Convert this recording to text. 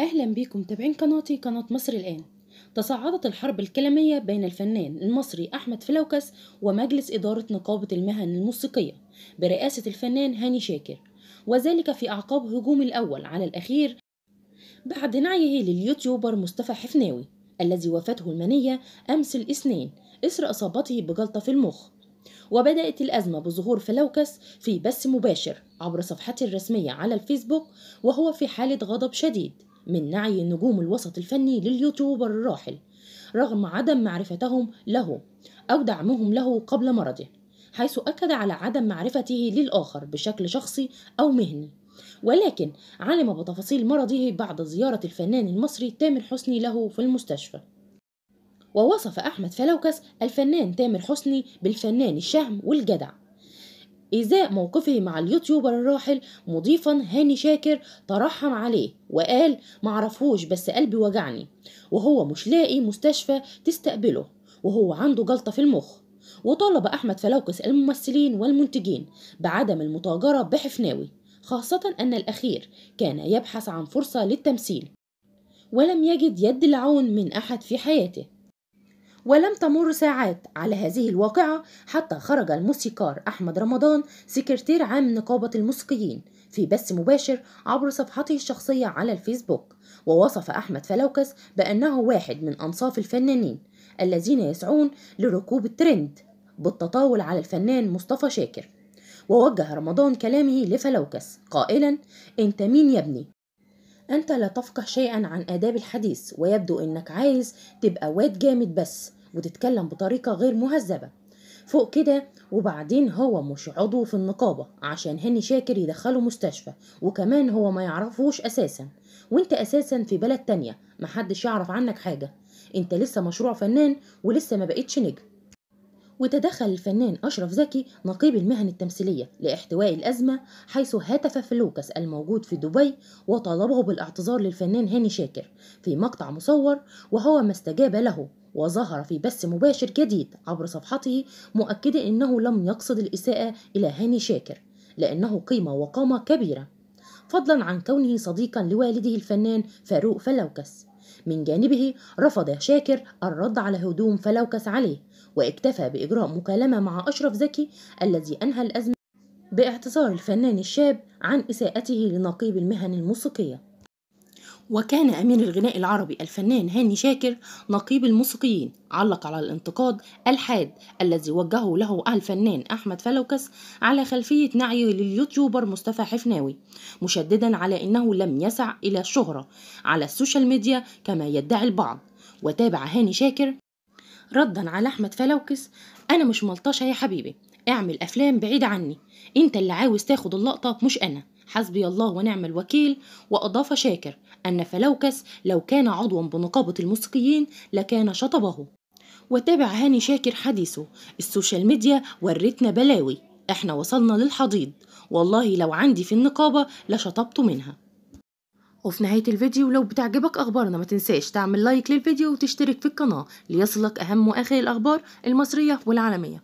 أهلا بكم متابعين قناتي قناة مصر الآن تصاعدت الحرب الكلامية بين الفنان المصري أحمد فلوكس ومجلس إدارة نقابة المهن الموسيقية برئاسة الفنان هاني شاكر وذلك في أعقاب هجوم الأول على الأخير بعد نعيه لليوتيوبر مصطفى حفناوي الذي وافته المنية أمس الاثنين إثر إصابته بجلطة في المخ وبدأت الأزمة بظهور فلوكس في بث مباشر عبر صفحته الرسمية على الفيسبوك وهو في حالة غضب شديد من نعي نجوم الوسط الفني لليوتيوبر الراحل رغم عدم معرفتهم له أو دعمهم له قبل مرضه حيث أكد على عدم معرفته للآخر بشكل شخصي أو مهني ولكن علم بتفاصيل مرضه بعد زيارة الفنان المصري تامر حسني له في المستشفى ووصف أحمد فلوكس الفنان تامر حسني بالفنان الشهم والجدع إزاء موقفه مع اليوتيوبر الراحل مضيفا هاني شاكر ترحم عليه وقال معرفهوش بس قلبي وجعني وهو مش لاقي مستشفى تستقبله وهو عنده جلطة في المخ وطالب أحمد فلوكس الممثلين والمنتجين بعدم المتاجرة بحفناوي خاصة أن الأخير كان يبحث عن فرصة للتمثيل ولم يجد يد العون من أحد في حياته ولم تمر ساعات على هذه الواقعة حتى خرج الموسيقار أحمد رمضان سكرتير عام نقابة الموسيقيين في بث مباشر عبر صفحته الشخصية على الفيسبوك ووصف أحمد فلوكس بأنه واحد من أنصاف الفنانين الذين يسعون لركوب الترند بالتطاول على الفنان مصطفى شاكر ووجه رمضان كلامه لفلوكس قائلا انت مين يا ابني انت لا تفقه شيئا عن آداب الحديث ويبدو انك عايز تبقى واد جامد بس وتتكلم بطريقة غير مهذبة فوق كده وبعدين هو مش عضو في النقابة عشان هاني شاكر يدخله مستشفى وكمان هو ما يعرفوش أساسا وانت أساسا في بلد تانية محدش يعرف عنك حاجة انت لسه مشروع فنان ولسه ما بقيتش نجم وتدخل الفنان أشرف زكي نقيب المهن التمثيلية لاحتواء الأزمة حيث هتف فلوكس الموجود في دبي وطالبه بالاعتذار للفنان هاني شاكر في مقطع مصور وهو ما استجاب له وظهر في بث مباشر جديد عبر صفحته مؤكدا أنه لم يقصد الإساءة إلى هاني شاكر لأنه قيمة وقامة كبيرة فضلا عن كونه صديقا لوالده الفنان فاروق فلوكس من جانبه رفض شاكر الرد على هدوم فلوكس عليه واكتفى بإجراء مكالمة مع أشرف زكي الذي أنهى الأزمة باعتذار الفنان الشاب عن إساءته لنقيب المهن الموسيقية وكان أمير الغناء العربي الفنان هاني شاكر نقيب الموسيقيين علق على الانتقاد الحاد الذي وجهه له الفنان أحمد فلوكس على خلفية نعيه لليوتيوبر مصطفى حفناوي مشددا على أنه لم يسع إلى الشهرة على السوشيال ميديا كما يدعي البعض وتابع هاني شاكر ردا على أحمد فلوكس أنا مش ملطشة يا حبيبي اعمل أفلام بعيد عني انت اللي عاوز تاخد اللقطة مش أنا حسبي الله ونعم الوكيل وأضاف شاكر أن فلوكس لو كان عضوا بنقابة الموسيقيين لكان شطبه وتابع هاني شاكر حديثه السوشيال ميديا ورتنا بلاوي احنا وصلنا للحضيض والله لو عندي في النقابة لشطبت منها وفي نهاية الفيديو لو بتعجبك أخبارنا ما تنساش تعمل لايك للفيديو وتشترك في القناة ليصلك أهم وآخر الأخبار المصرية والعالمية